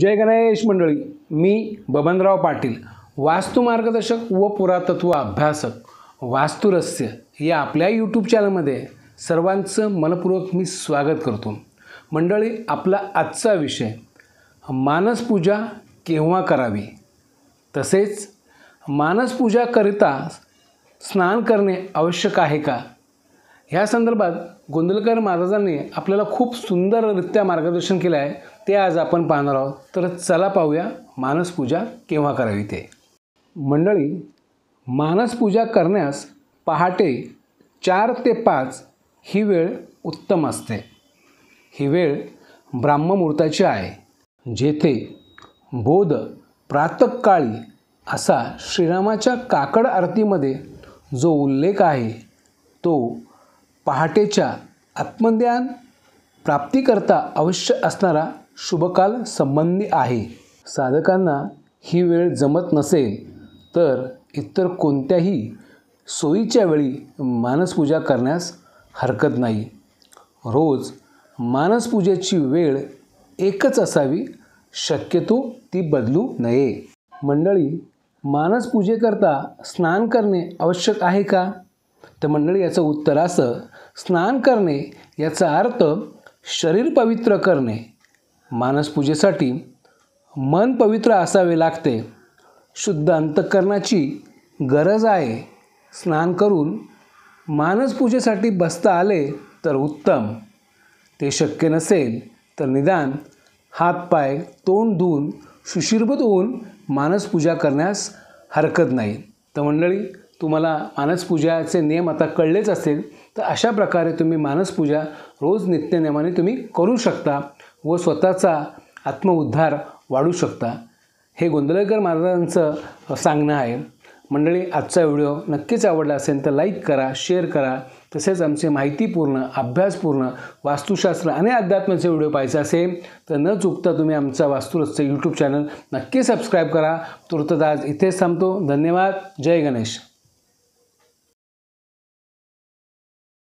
जय गणेश मंडळी मी बबनराव पाटील वास्तू मार्गदर्शक व पुरातत्व अभ्यासक वास्तुरस्य या आपल्या यूट्यूब चॅनलमध्ये सर्वांचं मनपूर्वक मी स्वागत करतो मंडळी आपला आजचा विषय मानसपूजा केव्हा करावी तसेच मानसपूजाकरिता स्नान करणे आवश्यक आहे का ह्या संदर्भात गोंदलकर महाराजांनी आपल्याला खूप सुंदर सुंदररित्या मार्गदर्शन केलं आहे ते आज आपण पाहणार आहोत तर चला पाहूया मानसपूजा केव्हा करावी ते मंडळी मानसपूजा करण्यास पहाटे चार ते पाच ही वेळ उत्तम असते ही वेळ ब्राह्ममुहूर्ताची आहे जेथे बोध प्रातकाळी असा श्रीरामाच्या काकड आरतीमध्ये जो उल्लेख आहे तो पहाटेच्या आत्मज्ञान प्राप्तीकरता अवश्य असणारा शुभकाल संबंधी आहे साधकांना ही वेळ जमत नसेल तर इतर कोणत्याही सोयीच्या वेळी मानसपूजा करण्यास हरकत नाही रोज मानसपूजेची वेळ एकच असावी शक्यतो ती बदलू नये मंडळी मानसपूजेकरता स्नान करणे आवश्यक आहे का तर मंडळी याचं उत्तर असं स्नान करणे याचा अर्थ शरीर पवित्र करणे मानसपूजेसाठी मन पवित्र असावे लागते शुद्ध अंतकरणाची गरज आहे स्नान करून मानसपूजेसाठी बसता आले तर उत्तम ते शक्य नसेल तर निदान हातपाय तोंड धुवून सुशिरबत होऊन मानसपूजा करण्यास हरकत नाही तर मंडळी तुम्हाला मानसपूजाचे नियम आता कळलेच असतील तर अशा प्रकारे तुम्ही मानसपूजा रोज नित्यनियमाने तुम्ही करू शकता व स्वतःचा आत्मउद्धार वाढू शकता हे गोंधळकर महाराजांचं सांगणं आहे मंडळी आजचा व्हिडिओ नक्कीच आवडला असेल तर लाईक करा शेअर करा तसेच आमचे माहितीपूर्ण अभ्यासपूर्ण वास्तुशास्त्र आणि अध्यात्माचे व्हिडिओ पाहायचे असेल तर न चुकता तुम्ही आमचा वास्तुरस्य यूट्यूब चॅनल नक्की सबस्क्राईब करा तुर्तदाज आज इथेच थांबतो धन्यवाद जय गणेश